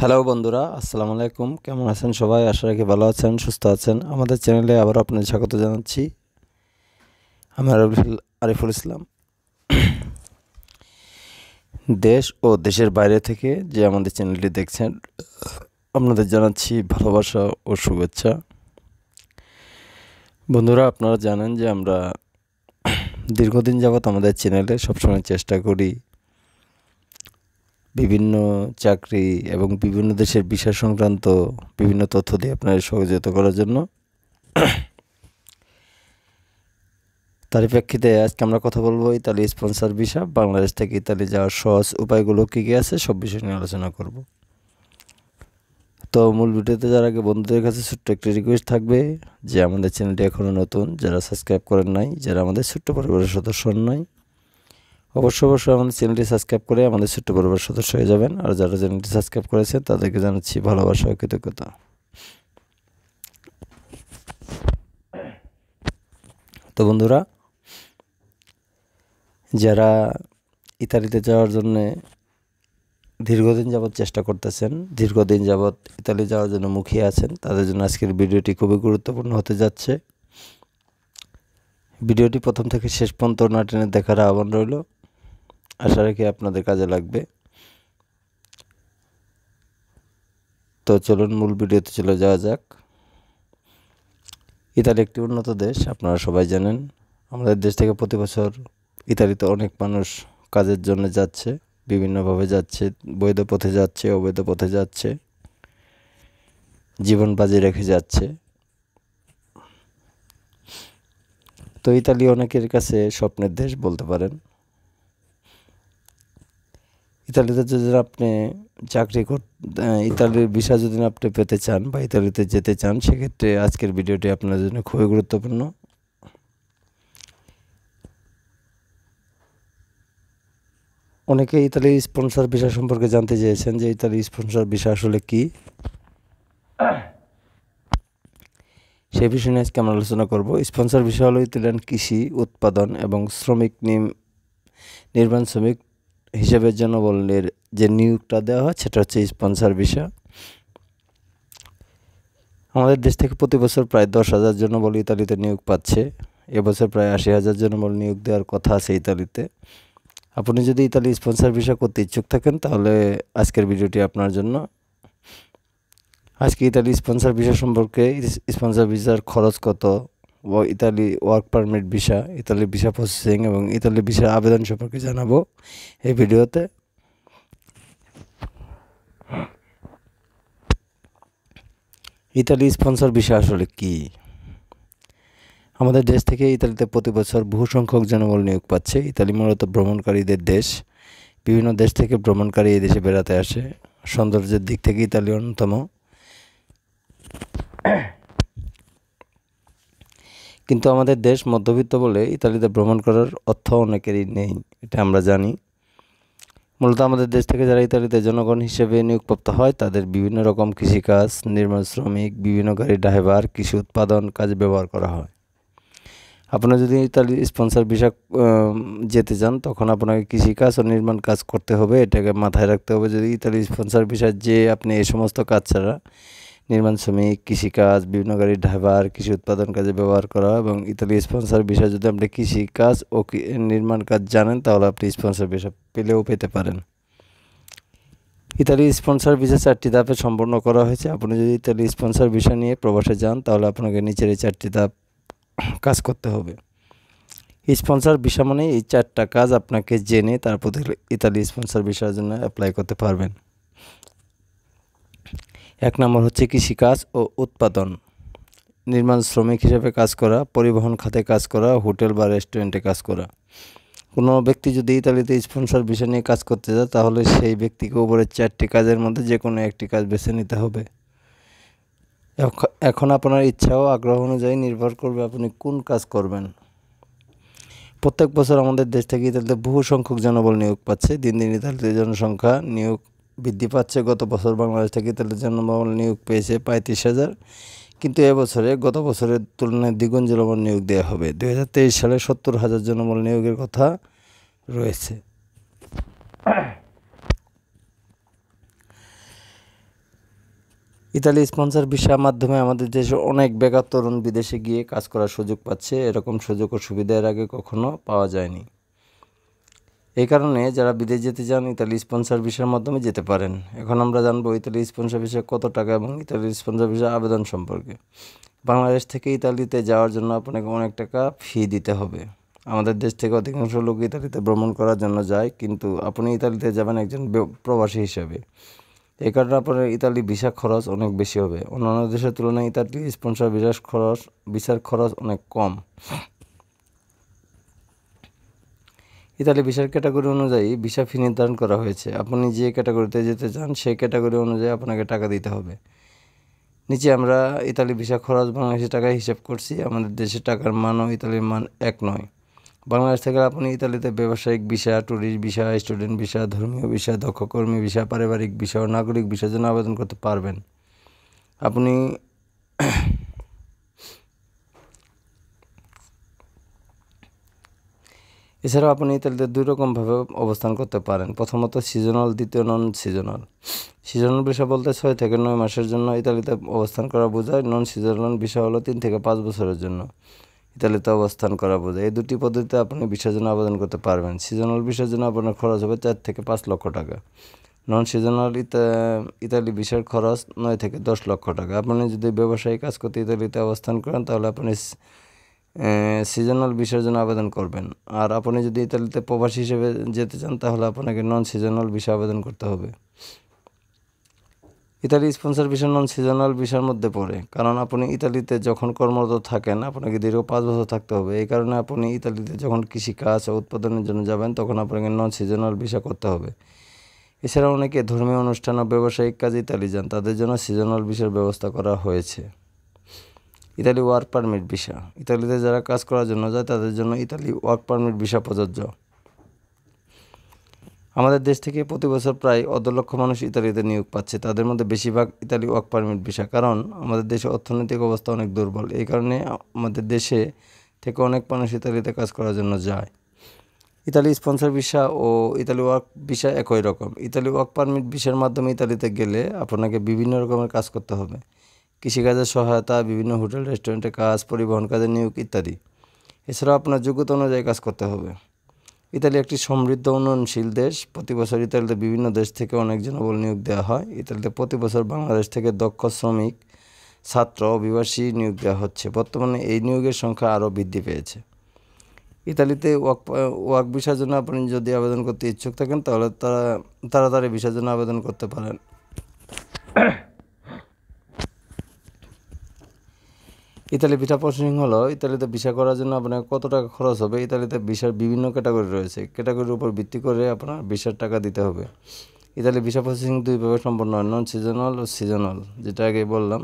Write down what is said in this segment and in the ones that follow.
hello বন্ধুরা আসসালামু আলাইকুম কেমন আছেন সবাই আশা রাখি ভালো আছেন সুস্থ আছেন আমাদের চ্যানেলে আবার আপনার স্বাগত জানাচ্ছি আমি আরিফুল ইসলাম দেশ ও দেশের বাইরে থেকে যে আমাদের চ্যানেলটি দেখছেন আপনাদের জানাচ্ছি ভালোবাসা ও শুভেচ্ছা বন্ধুরা আপনারা জানেন যে আমরা দীর্ঘদিন যাবৎ আমাদের চ্যানেলে সবসময় চেষ্টা করি বিভিন্ন চাকরি এবং বিভিন্ন দেশের বিষয় সংক্রান্ত বিভিন্ন তথ্য দিয়ে আপনাদের সহযোগিতা করার জন্য তারই প্রেক্ষিতে আজকে আমরা কথা বলবো ইতালি স্পন্সার বিষয় বাংলাদেশ থেকে ইতালি যাওয়ার সহজ উপায়গুলো কী কী আছে সব বিষয় নিয়ে আলোচনা করব তো মূল ভিডিওতে যারা আগে বন্ধুদের কাছে ছোট্ট একটি রিকোয়েস্ট থাকবে যে আমাদের চ্যানেলটি এখনও নতুন যারা সাবস্ক্রাইব করেন নাই যারা আমাদের ছোট্ট পরিবারের সদস্য নয় অবশ্য অবশ্যই আমাদের চ্যানেলটি সাবস্ক্রাইব করে আমাদের ছোট্ট পরিবার সদস্য হয়ে যাবেন আর যারা চ্যানেলটি সাবস্ক্রাইব করেছেন তাদেরকে জানাচ্ছি ভালোবাসা ও কৃতজ্ঞতা তো বন্ধুরা যারা ইতালিতে যাওয়ার জন্যে দীর্ঘদিন যাবৎ চেষ্টা করতেছেন দীর্ঘদিন যাবৎ ইতালি যাওয়ার জন্য মুখিয়ে আছেন তাদের জন্য আজকের ভিডিওটি খুবই গুরুত্বপূর্ণ হতে যাচ্ছে ভিডিওটি প্রথম থেকে শেষ পর্যন্ত না টেনে দেখার আহ্বান রইল আশা রাখি আপনাদের কাজে লাগবে তো চলুন মূল ভিডিওতে চলে যাওয়া যাক ইতালি একটি উন্নত দেশ আপনারা সবাই জানেন আমাদের দেশ থেকে প্রতি বছর ইতালিতে অনেক মানুষ কাজের জন্য যাচ্ছে বিভিন্নভাবে যাচ্ছে বৈধ পথে যাচ্ছে অবৈধ পথে যাচ্ছে জীবন বাজি রেখে যাচ্ছে তো ইতালি অনেকের কাছে স্বপ্নের দেশ বলতে পারেন ইতালিতে যদি আপনি চাকরি কর ইতালির ভিসা যদি আপনি পেতে চান বা ইতালিতে যেতে চান সেক্ষেত্রে আজকের ভিডিওটি আপনার জন্য খুবই গুরুত্বপূর্ণ অনেকে ইতালি স্পন্সর ভিসা সম্পর্কে জানতে চেয়েছেন যে ইতালি স্পন্সর ভিসা আসলে কি সে বিষয় নিয়ে আজকে আমরা আলোচনা করবো স্পন্সর ভিসা হলো ইতালিয়ান কৃষি উৎপাদন এবং শ্রমিক নির্মাণ শ্রমিক হিসাবের জন্য বললের যে নিয়োগটা দেওয়া হয় সেটা হচ্ছে স্পন্সার ভিসা আমাদের দেশ থেকে প্রতি বছর প্রায় দশ হাজার বল ইতালিতে নিয়োগ পাচ্ছে এবছর প্রায় আশি হাজার বল নিয়োগ দেওয়ার কথা আছে ইতালিতে আপনি যদি ইতালি স্পন্সার ভিসা করতে ইচ্ছুক থাকেন তাহলে আজকের ভিডিওটি আপনার জন্য আজকে ইতালি স্পন্সার ভিসা সম্পর্কে স্পন্সার ভিসার খরচ কত Italy work permit visa Italy visa processing এবং ইতালি ভিসার আবেদন সম্পর্কে জানাবো এই ভিডিওতে ইতালি স্পন্সর বিষয় আসলে কি আমাদের দেশ থেকে ইতালিতে প্রতি বছর বহু সংখ্যক জনবল নিয়োগ পাচ্ছে ইতালি মূলত ভ্রমণকারীদের দেশ বিভিন্ন দেশ থেকে ভ্রমণকারী এই দেশে বেড়াতে আসে সৌন্দর্যের দিক থেকে ইতালি অন্যতম কিন্তু আমাদের দেশ মধ্যবিত্ত বলে ইতালিতে ভ্রমণ করার অর্থ অনেকেরই নেই এটা আমরা জানি মূলত আমাদের দেশ থেকে যারা ইতালিতে জনগণ হিসেবে নিয়োগপ্রাপ্ত হয় তাদের বিভিন্ন রকম কৃষিকাজ নির্মাণ শ্রমিক বিভিন্ন গাড়ি ড্রাইভার কৃষি উৎপাদন কাজে ব্যবহার করা হয় আপনার যদি ইতালি স্পন্সার ভিসা যেতে চান তখন আপনাকে কৃষিকাজ ও নির্মাণ কাজ করতে হবে এটাকে মাথায় রাখতে হবে যদি ইতালি স্পন্সার ভিসা যে আপনি এই সমস্ত কাজ ছাড়া নির্মাণ শ্রমিক কৃষিকাজ বিভিন্ন গাড়ির ড্রাইভার কৃষি উৎপাদন কাজে ব্যবহার করা এবং ইত্যাদি স্পন্সর বিষয়ে যদি আপনি কৃষিকাজ ও নির্মাণ কাজ জানেন তাহলে আপনি স্পন্সর বিষয় পেলেও পেতে পারেন ইতালি স্পন্সর ভিসা চারটি ধাপে সম্পন্ন করা হয়েছে আপনি যদি ইতালি স্পন্সর ভিসা নিয়ে প্রবাসে যান তাহলে আপনাকে নিচের এই চারটি ধাপ কাজ করতে হবে স্পন্সর ভিসা মানে এই চারটা কাজ আপনাকে জেনে তারপর ইতালি স্পন্সর ভিসার জন্য অ্যাপ্লাই করতে পারবেন এক নম্বর হচ্ছে কৃষিকাজ ও উৎপাদন নির্মাণ শ্রমিক হিসেবে কাজ করা পরিবহন খাতে কাজ করা হোটেল বা রেস্টুরেন্টে কাজ করা কোনো ব্যক্তি যদি ইতালিতে স্পন্সর বিষয় নিয়ে কাজ করতে যায় তাহলে সেই ব্যক্তিকে উপরের চারটি কাজের মধ্যে যে কোনো একটি কাজ বেছে নিতে হবে এখন আপনার ইচ্ছা ও আগ্রহ অনুযায়ী নির্ভর করবে আপনি কোন কাজ করবেন প্রত্যেক বছর আমাদের দেশ থেকে ইতালিতে বহু সংখ্যক জনবল নিয়োগ পাচ্ছে দিন দিন ইতালিতে জনসংখ্যা নিয়োগ বৃদ্ধি পাচ্ছে গত বছর বাংলাদেশ থেকে তেলের জন্য নিয়োগ পেয়েছে পঁয়ত্রিশ হাজার কিন্তু এবছরে গত বছরের তুলনায় দ্বিগুণ জনবল নিয়োগ দেওয়া হবে দু সালে সত্তর হাজার জনবল নিয়োগের কথা রয়েছে ইতালি স্পন্সার ভিসার মাধ্যমে আমাদের দেশে অনেক বেকার তরুণ বিদেশে গিয়ে কাজ করার সুযোগ পাচ্ছে এরকম সুযোগ ও সুবিধা এর আগে কখনো পাওয়া যায়নি এই কারণে যারা বিদেশ যেতে চান ইতালি স্পন্সার ভিসার মাধ্যমে যেতে পারেন এখন আমরা জানবো ইতালি স্পন্সার ভিসা কত টাকা এবং ইতালি স্পন্সর ভিসা আবেদন সম্পর্কে বাংলাদেশ থেকে ইতালিতে যাওয়ার জন্য আপনাকে অনেক টাকা ফি দিতে হবে আমাদের দেশ থেকে অধিকাংশ লোক ইতালিতে ভ্রমণ করার জন্য যায় কিন্তু আপনি ইতালিতে যাবেন একজন প্রবাসী হিসাবে এই কারণে আপনার ইতালি ভিসা খরচ অনেক বেশি হবে অন্যান্য দেশের তুলনায় ইতালি স্পন্সর ভিসার খরচ ভিসার খরচ অনেক কম ইতালি ভিসার ক্যাটাগরি অনুযায়ী ভিসা ফি নির্ধারণ করা হয়েছে আপনি যে ক্যাটাগরিতে যেতে চান সেই ক্যাটাগরি অনুযায়ী আপনাকে টাকা দিতে হবে নিচে আমরা ইতালি ভিসা খরচ বাংলাদেশের টাকায় হিসাব করছি আমাদের দেশের টাকার মানও ইতালির মান এক নয় বাংলাদেশ থেকে আপনি ইতালিতে ব্যবসায়িক visa tourist visa student visa ধর্মীয় ভিসা দক্ষ কর্মী ভিসা পারিবারিক ভিসা ও নাগরিক ভিসার জন্য আবেদন করতে পারবেন আপনি এছাড়াও আপনি ইতালিতে দুই রকমভাবে অবস্থান করতে পারেন প্রথমত সিজনাল দ্বিতীয় নন সিজনাল সিজনাল ভিসা বলতে ছয় থেকে নয় মাসের জন্য ইতালিতে অবস্থান করা বোঝায় নন সিজনাল ভিসা হলো তিন থেকে পাঁচ বছরের জন্য ইতালিতে অবস্থান করা বোঝায় এই দুটি পদ্ধতিতে আপনি ভিসার জন্য আবেদন করতে পারবেন সিজনাল ভিসার জন্য আপনার খরচ হবে চার থেকে পাঁচ লক্ষ টাকা নন সিজনাল ইতালি ভিসার খরচ নয় থেকে দশ লক্ষ টাকা আপনি যদি ব্যবসায়ী কাজ করতে ইতালিতে অবস্থান করেন তাহলে আপনি সিজনাল ভিসার জন্য আবেদন করবেন আর আপনি যদি ইতালিতে প্রবাসী হিসেবে যেতে চান তাহলে আপনাকে নন সিজনাল ভিসা আবেদন করতে হবে Italy sponsor visa non seasonal ভিসার মধ্যে পড়ে কারণ আপনি ইতালিতে যখন কর্মরত থাকেন আপনাকে দীর্ঘ পাঁচ বছর থাকতে হবে এই কারণে আপনি ইতালিতে যখন কৃষিকাজ উৎপাদনের জন্য যাবেন তখন আপনাকে নন সিজনাল ভিসা করতে হবে এছাড়া অনেকে ধর্মীয় অনুষ্ঠান ও ব্যবসায়িক কাজে ইতালি যান তাদের জন্য সিজনাল ভিসার ব্যবস্থা করা হয়েছে ইতালি ওয়ার্ক পারমিট ভিসা ইতালিতে যারা কাজ করার জন্য যায় তাদের জন্য ইতালি ওয়ার্ক পারমিট ভিসা প্রযোজ্য আমাদের দেশ থেকে প্রতি বছর প্রায় অর্ধ লক্ষ মানুষ ইতালিতে নিয়োগ পাচ্ছে তাদের মধ্যে বেশিরভাগ ইতালি ওয়ার্ক পারমিট ভিসা কারণ আমাদের দেশে অর্থনৈতিক অবস্থা অনেক দুর্বল এই কারণে আমাদের দেশে থেকে অনেক মানুষ ইতালিতে কাজ করার জন্য যায় ইতালি স্পন্সর ভিসা ও ইতালি ওয়ার্ক ভিসা একই রকম ইতালি ওয়ার্ক পারমিট ভিসার মাধ্যমে ইতালিতে গেলে আপনাকে বিভিন্ন রকমের কাজ করতে হবে কৃষিকাজের সহায়তা বিভিন্ন হোটেল রেস্টুরেন্টে কাজ পরিবহন কাজে নিয়োগ ইত্যাদি এছাড়াও আপনার যোগ্যতা অনুযায়ী কাজ করতে হবে ইতালি একটি সমৃদ্ধ উন্নয়নশীল দেশ প্রতি বছর ইতালিতে বিভিন্ন দেশ থেকে অনেক জনবল নিয়োগ দেওয়া হয় ইতালিতে প্রতি বছর বাংলাদেশ থেকে দক্ষ শ্রমিক ছাত্র অভিবাসী নিয়োগ দেওয়া হচ্ছে বর্তমানে এই নিয়োগের সংখ্যা আরও বৃদ্ধি পেয়েছে ইতালিতে ওয়াক ওয়াক ভিসার জন্য আপনি যদি আবেদন করতে ইচ্ছুক থাকেন তাহলে তারা তাড়াতাড়ি ভিসার জন্য আবেদন করতে পারেন ইতালি পিঠা প্রসেসিং হলো ইতালিতে ভিসা করার জন্য আপনার কত টাকা খরচ হবে ইতালিতে বিষার বিভিন্ন ক্যাটাগরি রয়েছে ক্যাটাগরির উপর ভিত্তি করে আপনার বিষার টাকা দিতে হবে ইতালি ভিসা প্রসেসিং দুইভাবে সম্পন্ন হয় নন সিজনাল ও সিজনাল যেটা আগে বললাম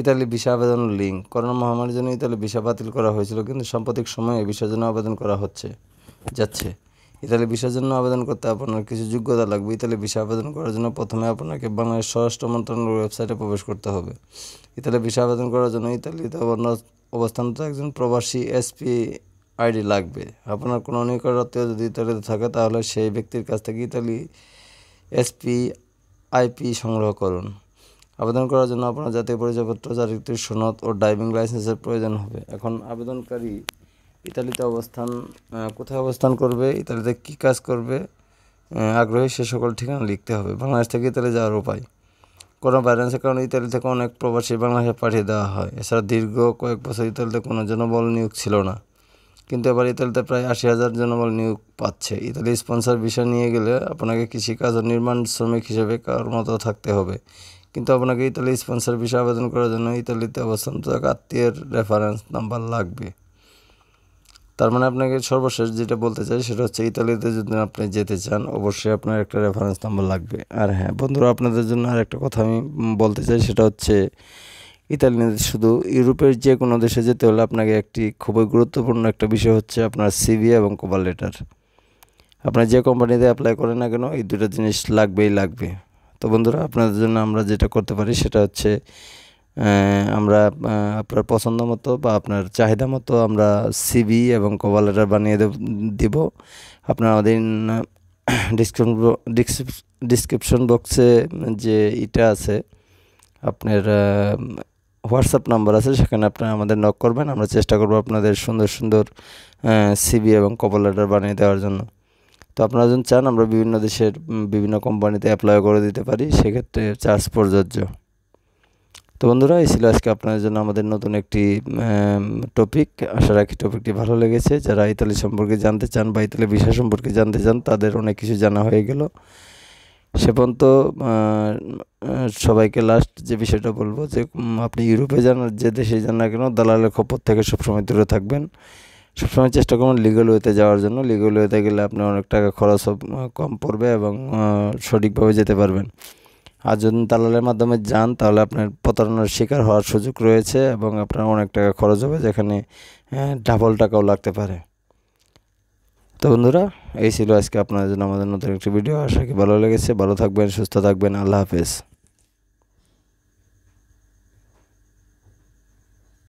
ইতালি ভিসা আবেদন লিঙ্ক করোনা মহামারীর জন্য ইতালি ভিসা বাতিল করা হয়েছিল কিন্তু সাম্প্রতিক সময়ে এই ভিসার জন্য আবেদন করা হচ্ছে যাচ্ছে ইতালি ভিসার জন্য আবেদন করতে আপনার কিছু যোগ্যতা লাগবে ইতালি ভিসা আবেদন করার জন্য প্রথমে আপনাকে বাংলাদেশ স্বরাষ্ট্র মন্ত্রণালয়ের ওয়েবসাইটে প্রবেশ করতে হবে ইতালি ভিসা আবেদন করার জন্য ইতালিতে অবস্থানত একজন প্রবাসী এসপি আইডি লাগবে আপনার কোনো আত্মীয় যদি ইতালিতে থাকে তাহলে সেই ব্যক্তির কাছ থেকে ইতালি এসপি আইপি সংগ্রহ করুন আবেদন করার জন্য আপনার জাতীয় পরিচয়পত্র চারিত্রিক সনদ ও ড্রাইভিং লাইসেন্সের প্রয়োজন হবে এখন আবেদনকারী ইতালিতে অবস্থান কোথায় অবস্থান করবে ইতালিতে কি কাজ করবে আগ্রহী সে সকল ঠিকানা লিখতে হবে বাংলাদেশ থেকে ইতালি যাওয়ার উপায় করোনা ভাইরাসের কারণে ইতালি থেকে অনেক প্রবাসী বাংলাদেশে পাঠিয়ে দেওয়া হয় এছাড়া দীর্ঘ কয়েক বছর ইতালিতে কোনো জনবল নিয়োগ ছিল না কিন্তু এবার ইতালিতে প্রায় আশি হাজার জনবল নিয়োগ পাচ্ছে ইতালি স্পন্সর বিষয় নিয়ে গেলে আপনাকে কৃষিকাজ ও নির্মাণ শ্রমিক হিসেবে কর্মরত থাকতে হবে কিন্তু আপনাকে ইতালি স্পন্সর বিষয়ে আবেদন করার জন্য ইতালিতে অবস্থান আত্মীয়ের রেফারেন্স নাম্বার লাগবে তার মানে আপনাকে সর্বশেষ যেটা বলতে চাই সেটা হচ্ছে ইতালিতে যদি আপনি যেতে চান অবশ্যই আপনার একটা রেফারেন্স নাম্বার লাগবে আর হ্যাঁ বন্ধুরা আপনাদের জন্য আর একটা কথা আমি বলতে চাই সেটা হচ্ছে ইতালি শুধু ইউরোপের যে কোনো দেশে যেতে হলে আপনাকে একটি খুবই গুরুত্বপূর্ণ একটা বিষয় হচ্ছে আপনার সিভি এবং কভার লেটার আপনার যে কোম্পানিতে অ্যাপ্লাই করেন না কেন এই দুটো জিনিস লাগবেই লাগবে তো বন্ধুরা আপনাদের জন্য আমরা যেটা করতে পারি সেটা হচ্ছে আমরা আপনার পছন্দ মতো বা আপনার চাহিদা মতো আমরা সিবি এবং কভার লেটার বানিয়ে দেব আপনার আমাদের ডিসক্রিপশন ডিসক্রিপশন বক্সে যে এটা আছে আপনার হোয়াটসঅ্যাপ নাম্বার আছে সেখানে আপনারা আমাদের নক করবেন আমরা চেষ্টা করব আপনাদের সুন্দর সুন্দর সিবি এবং কভার লেটার বানিয়ে দেওয়ার জন্য তো আপনারা যখন চান আমরা বিভিন্ন দেশের বিভিন্ন কোম্পানিতে অ্যাপ্লাই করে দিতে পারি সেক্ষেত্রে চার্জ প্রযোজ্য তো বন্ধুরা এই ছিল আজকে আপনাদের জন্য আমাদের নতুন একটি টপিক আশা রাখি টপিকটি ভালো লেগেছে যারা ইতালি সম্পর্কে জানতে চান বা ইতালি বিষয় সম্পর্কে জানতে চান তাদের অনেক কিছু জানা হয়ে গেল সে পর্যন্ত সবাইকে লাস্ট যে বিষয়টা বলবো যে আপনি ইউরোপে যান যে দেশে যান না কেন দালালের খপর থেকে সবসময় দূরে থাকবেন সবসময় চেষ্টা করুন লিগাল ওয়েতে যাওয়ার জন্য লিগাল ওয়েতে গেলে আপনার অনেক টাকা খরচ কম পড়বে এবং সঠিকভাবে যেতে পারবেন আর যদি দালালের মাধ্যমে যান তাহলে আপনার প্রতারণার শিকার হওয়ার সুযোগ রয়েছে এবং আপনার অনেক টাকা খরচ হবে যেখানে ডাবল হ্যাঁ, টাকাও লাগতে পারে তো বন্ধুরা এই ছিল আজকে আপনাদের জন্য আমাদের নতুন একটি ভিডিও আশা কি ভালো লেগেছে ভালো থাকবেন সুস্থ থাকবেন আল্লাহ হাফেজ